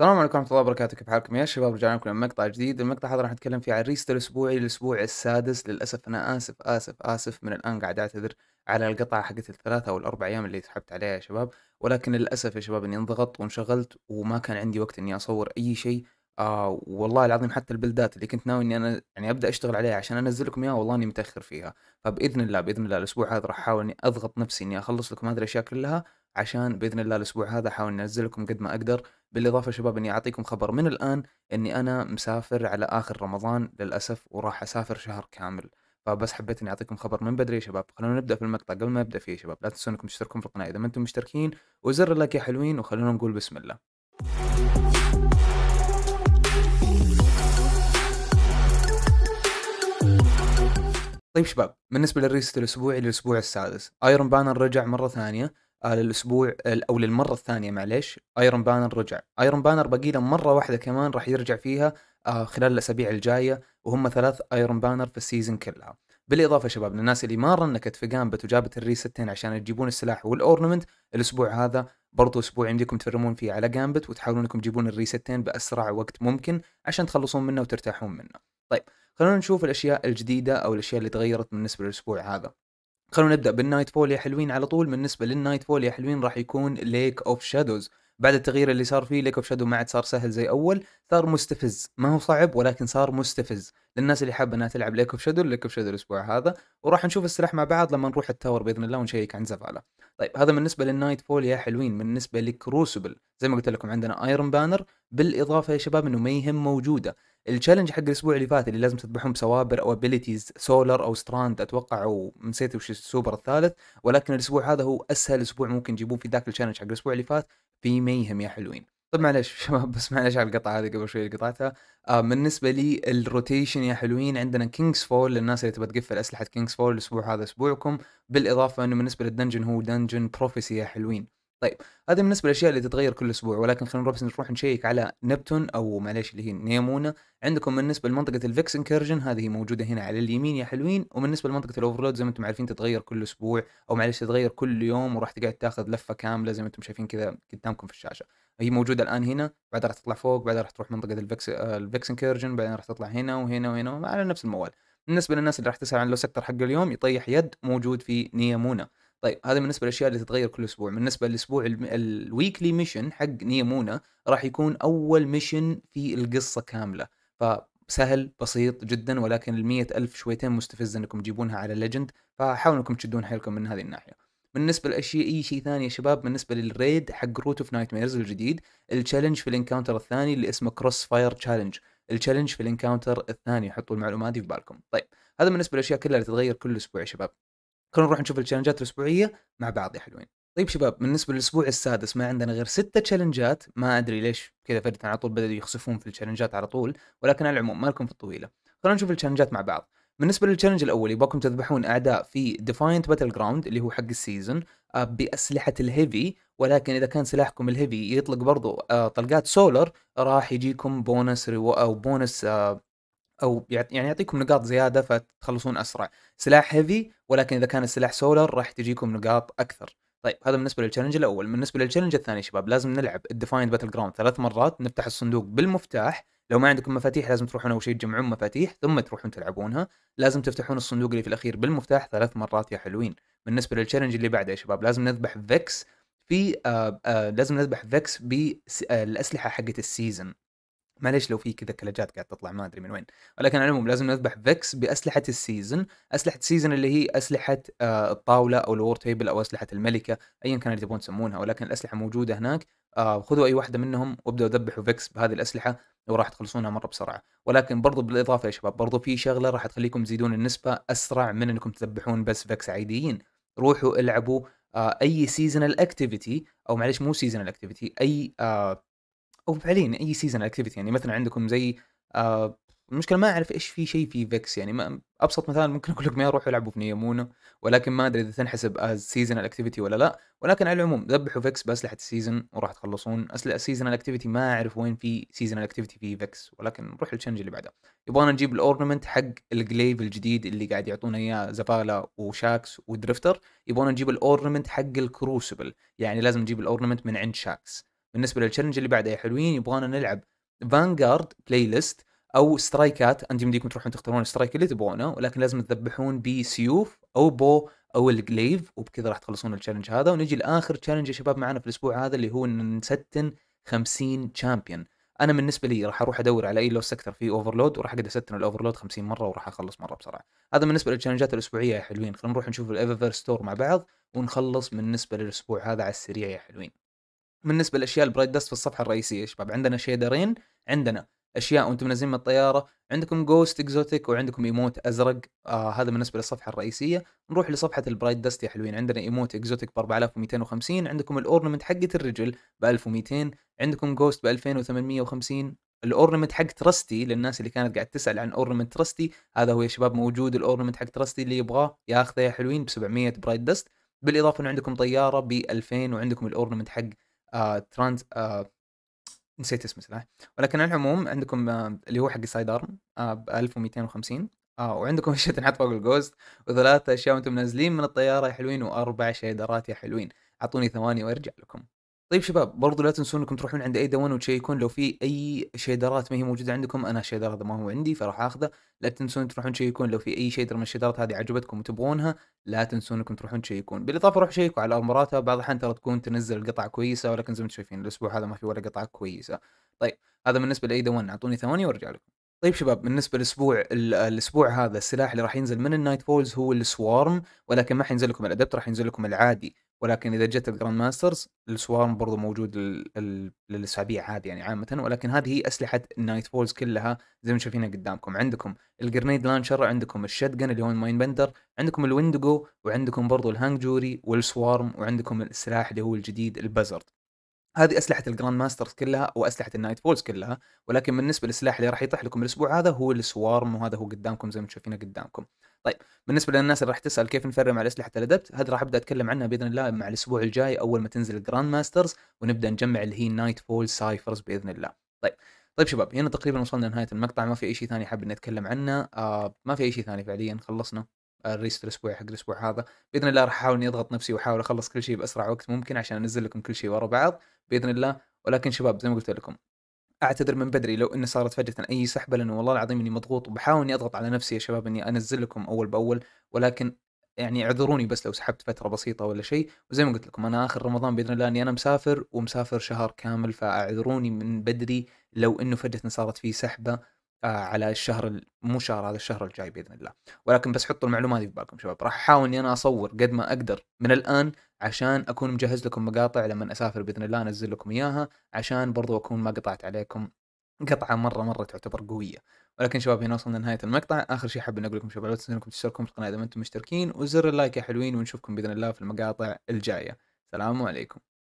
السلام عليكم ورحمة الله وبركاته كيف حالكم يا شباب رجعنا لكم مقطع جديد المقطع هذا راح نتكلم فيه عن ريست الأسبوعي الأسبوع السادس للأسف أنا آسف آسف آسف من الآن قاعد أعتذر على القطعة حقت الثلاثة أو الأربع أيام اللي سحبت عليها يا شباب ولكن للأسف يا شباب إني انضغطت وانشغلت وما كان عندي وقت إني أصور أي شيء آه والله العظيم حتى البلدات اللي كنت ناوي اني انا يعني ابدا اشتغل عليها عشان انزل لكم اياها والله اني متاخر فيها فباذن الله باذن الله الاسبوع هذا راح احاول اني اضغط نفسي اني اخلص لكم هذه الاشياء كلها عشان باذن الله الاسبوع هذا احاول انزل لكم قد ما اقدر بالاضافه شباب اني اعطيكم خبر من الان اني انا مسافر على اخر رمضان للاسف وراح اسافر شهر كامل فبس حبيت اني اعطيكم خبر من بدري يا شباب خلونا نبدا في المقطع قبل ما ابدا فيه يا شباب لا تنسون انكم تشتركون في القناه اذا ما انتم مشتركين وزر اللايك يا حلوين وخلونا نقول بسم الله طيب شباب بالنسبه للريست الاسبوعي للاسبوع السادس ايرون بانر رجع مره ثانيه آه، للاسبوع او للمره الثانيه معليش ايرون بانر رجع ايرون بانر باقي له مره واحده كمان راح يرجع فيها آه، خلال الاسابيع الجايه وهم ثلاث ايرون بانر في السيزون كلها بالاضافه شباب للناس اللي ما رنكت في جامبت وجابت الريستين عشان تجيبون السلاح والاورنمنت الاسبوع هذا برضو اسبوع عندكم تفرمون فيه على جامبت وتحاولون انكم تجيبون الريستين باسرع وقت ممكن عشان تخلصون منه وترتاحون منه طيب خلونا نشوف الاشياء الجديده او الاشياء اللي تغيرت بالنسبه للاسبوع هذا خلونا نبدا بالنايت فول يا حلوين على طول بالنسبه للنايت فول يا حلوين راح يكون ليك اوف شادوز بعد التغيير اللي صار فيه ليك اوف شادو ما عاد صار سهل زي اول صار مستفز ما هو صعب ولكن صار مستفز للناس اللي حابه انها تلعب ليك اوف شادو ليك اوف شادو الاسبوع هذا وراح نشوف السلاح مع بعض لما نروح التاور باذن الله ونشيك عن زفاله طيب هذا بالنسبه للنايت فول يا حلوين بالنسبه لكروسبل زي ما قلت لكم عندنا ايرون بانر بالاضافه يا شباب انه ميهم موجوده التشالنج حق الاسبوع اللي فات اللي لازم تذبحهم بسوابر او ابيليتيز سولر او ستراند اتوقع او نسيت وش السوبر الثالث ولكن الاسبوع هذا هو اسهل اسبوع ممكن تجيبون في ذاك التشالنج حق الاسبوع اللي فات في ميهم يا حلوين طيب معلش شباب بس معلش على القطعه هذه قبل شوي اللي قطعتها آه بالنسبه لي الروتيشن يا حلوين عندنا كينجز فول للناس اللي تبغى تقفل اسلحه كينجز فول الاسبوع هذا اسبوعكم بالاضافه انه بالنسبه للدنجن هو دنجن بروفيسي يا حلوين طيب هذه بالنسبه للاشياء اللي تتغير كل اسبوع ولكن خلينا نروح نروح نشيك على نبتون او معليش اللي هي نيمونا عندكم بالنسبه لمنطقه الفيكس انكرجن هذه موجوده هنا على اليمين يا حلوين وبالنسبه لمنطقه الاوفرلود زي ما انتم عارفين تتغير كل اسبوع او معليش تتغير كل يوم وراح تقعد تاخذ لفه كامله زي ما انتم شايفين كذا قدامكم في الشاشه هي موجوده الان هنا بعدها راح تطلع فوق بعدها راح تروح منطقه الفيكس الفيكس انكرجن بعدين راح تطلع هنا وهنا وهنا على نفس الموال بالنسبه للناس اللي راح تسال عن لو سكتر حق اليوم يطيح يد موجود في نيمونا طيب هذا بالنسبه للاشياء اللي تتغير كل اسبوع بالنسبه للاسبوع الويكلي ميشن حق نيمونا راح يكون اول ميشن في القصه كامله فسهل بسيط جدا ولكن ال ألف شويتين مستفزه انكم تجيبونها على ليجند فحاولوا انكم تشدون حيلكم من هذه الناحيه بالنسبه لاشياء اي شيء ثاني يا شباب بالنسبه للريد حق روت اوف نايت ميرز الجديد التشالنج في الانكاونتر الثاني اللي اسمه كروس فاير تشالنج التشالنج في الانكاونتر الثاني حطوا المعلومات دي في بالكم طيب هذا بالنسبه للاشياء كلها اللي تتغير كل اسبوع يا شباب خلونا نروح نشوف التشالنجات الاسبوعيه مع بعض يا حلوين طيب شباب بالنسبه للاسبوع السادس ما عندنا غير ستة تشالنجات ما ادري ليش كذا فجاه على طول بدأوا يخسفون في التشالنجات على طول ولكن على العموم ما لكم في الطويله خلونا نشوف التشالنجات مع بعض بالنسبه للتشالنج الاول يبغاكم تذبحون اعداء في ديفاينت باتل جراوند اللي هو حق السيزون آه، باسلحه الهيفي ولكن اذا كان سلاحكم الهيفي يطلق برضو آه، طلقات سولر راح يجيكم بونس ريو او بونس آه، او يعني يعطيكم نقاط زياده فتخلصون اسرع سلاح هيفي ولكن اذا كان السلاح سولر راح تجيكم نقاط اكثر طيب هذا بالنسبه للتشالنج الاول بالنسبه للتشالنج الثاني شباب لازم نلعب الديفايند باتل جراوند ثلاث مرات نفتح الصندوق بالمفتاح لو ما عندكم مفاتيح لازم تروحون اول شيء تجمعون مفاتيح ثم تروحون تلعبونها لازم تفتحون الصندوق اللي في الاخير بالمفتاح ثلاث مرات يا حلوين بالنسبه للتشالنج اللي بعده يا شباب لازم نذبح فيكس في آه آه لازم نذبح فيكس بالاسلحه آه، حقت السيزن معليش لو في كذا كلجات قاعد تطلع ما ادري من وين ولكن على العموم لازم نذبح فيكس باسلحه السيزن اسلحه السيزن اللي هي اسلحه آه، الطاوله او الور تيبل او اسلحه الملكه ايا كان اللي تبون تسمونها ولكن الاسلحه موجوده هناك آه، خذوا اي واحده منهم وابداوا ذبحوا فيكس بهذه الاسلحه وراح تخلصونها مره بسرعه ولكن برضو بالاضافه يا شباب برضو في شغله راح تخليكم تزيدون النسبه اسرع من انكم تذبحون بس فيكس عاديين روحوا العبوا آه، اي سيزونال اكتيفيتي او معليش مو سيزونال اكتيفيتي اي آه او فعليا اي سيزون اكتيفيتي يعني مثلا عندكم زي آه المشكله ما اعرف ايش في شيء في فيكس يعني ما ابسط مثال ممكن اقول لكم يا روحوا العبوا في نيمونه ولكن ما ادري اذا تنحسب از سيزون اكتيفيتي ولا لا ولكن على العموم ذبحوا فيكس باسلحه السيزون وراح تخلصون اسلحه السيزون اكتيفيتي ما اعرف وين في سيزون اكتيفيتي في فيكس ولكن روح التشنج اللي بعده يبغانا نجيب الاورنمنت حق الجليف الجديد اللي قاعد يعطونا اياه زفالا وشاكس ودرفتر يبغانا نجيب الاورنمنت حق الكروسبل يعني لازم نجيب الاورنمنت من عند شاكس بالنسبه للتشالنج اللي بعده يا حلوين يبغانا نلعب فانجارد بلاي ليست او سترايكات انتم يمديكم تروحون تختارون السترايك اللي تبغونه ولكن لازم تذبحون بسيوف او بو او الجليف وبكذا راح تخلصون التشالنج هذا ونجي لاخر تشالنج يا شباب معنا في الاسبوع هذا اللي هو نستن 50 تشامبيون انا بالنسبه لي راح اروح ادور على اي لو سكتر في اوفرلود وراح اقعد استن الاوفرلود 50 مره وراح اخلص مره بسرعه هذا بالنسبه للتشالنجات الاسبوعيه يا حلوين خلينا نروح نشوف الايفر ستور مع بعض ونخلص بالنسبه للاسبوع هذا على السريع يا حلوين بالنسبه لاشياء البرايت دست في الصفحه الرئيسيه يا شباب عندنا شيدرين عندنا اشياء وانتم منزلين من الطياره عندكم جوست اكزوتيك وعندكم ايموت ازرق آه هذا بالنسبه للصفحه الرئيسيه نروح لصفحه البرايت دست يا حلوين عندنا ايموت اكزوتيك ب 4250 عندكم الاورنمنت حقه الرجل ب 1200 عندكم جوست ب 2850 الاورنمنت حق ترستي للناس اللي كانت قاعد تسال عن اورنمنت ترستي هذا هو يا شباب موجود الاورنمنت حق ترستي اللي يبغاه ياخذه يا حلوين ب 700 برايت دست بالاضافه انه عندكم طياره ب 2000 وعندكم الاورنمنت حق آه، ترانز آه، نسيت اسمه صراحه ولكن على العموم عندكم آه اللي هو حق السايد ارم آه ب 1250 آه وعندكم اشياء تنحط فوق الجوست وثلاث اشياء وانتم نازلين من الطياره يا حلوين واربع شيدرات يا حلوين اعطوني ثواني وارجع لكم طيب شباب برضو لا تنسون انكم تروحون عند اي دوان وتشيكون لو في اي شيدرات ما هي موجوده عندكم انا الشيدر هذا ما هو عندي فراح اخذه لا تنسون تروحون تشيكون لو في اي شيدر من الشيدرات هذه عجبتكم وتبغونها لا تنسون انكم تروحون تشيكون بالاضافه روح شيكوا على اماراتها بعض الاحيان ترى تكون تنزل القطع كويسه ولكن زي ما انتم شايفين الاسبوع هذا ما في ولا قطعه كويسه طيب هذا بالنسبه لاي دوان اعطوني ثواني وارجع لكم طيب شباب بالنسبه للاسبوع الاسبوع هذا السلاح اللي راح ينزل من النايت فولز هو السوارم ولكن ما حينزل لكم الادبت راح ينزل لكم العادي ولكن اذا جت الجراند ماسترز السوارم برضو موجود للاسابيع هذه يعني عامه ولكن هذه هي اسلحه النايت فولز كلها زي ما شايفينها قدامكم عندكم الجرنيد لانشر عندكم الشتجن اللي هو الماين بندر عندكم الويندجو وعندكم برضو الهانج جوري والسوارم وعندكم السلاح اللي هو الجديد البازرد هذه اسلحه الجراند ماسترز كلها واسلحه النايت فولز كلها ولكن بالنسبه للسلاح اللي راح يطيح لكم الاسبوع هذا هو السوارم وهذا هو قدامكم زي ما شايفينه قدامكم طيب بالنسبه للناس اللي راح تسال كيف نفرم على اسلحه الادبت هذه راح ابدا اتكلم عنها باذن الله مع الاسبوع الجاي اول ما تنزل الجراند ماسترز ونبدا نجمع اللي هي نايت فول سايفرز باذن الله طيب طيب شباب هنا تقريبا وصلنا لنهايه المقطع ما في اي شيء ثاني حاب نتكلم عنه آه ما في اي شيء ثاني فعليا خلصنا الريست الاسبوع حق الاسبوع هذا باذن الله راح احاول اني اضغط نفسي واحاول اخلص كل شيء باسرع وقت ممكن عشان انزل لكم كل شيء ورا بعض باذن الله ولكن شباب زي ما قلت لكم اعتذر من بدري لو اني صارت فجاه اي سحبه لانه والله العظيم اني مضغوط وبحاول اني اضغط على نفسي يا شباب اني انزل لكم اول باول ولكن يعني اعذروني بس لو سحبت فتره بسيطه ولا شيء وزي ما قلت لكم انا اخر رمضان باذن الله اني انا مسافر ومسافر شهر كامل فاعذروني من بدري لو انه فجاه صارت في سحبه آه، على الشهر مو شهر هذا الشهر الجاي باذن الله ولكن بس حطوا المعلومه هذه في بالكم شباب راح احاول اني انا اصور قد ما اقدر من الان عشان اكون مجهز لكم مقاطع لما اسافر باذن الله انزل لكم اياها عشان برضو اكون ما قطعت عليكم قطعه مره مره تعتبر قويه ولكن شباب هنا وصلنا لنهايه المقطع اخر شيء حاب اقول لكم شباب لا تنسوا انكم تشتركون في القناه اذا ما انتم مشتركين وزر اللايك يا حلوين ونشوفكم باذن الله في المقاطع الجايه سلام عليكم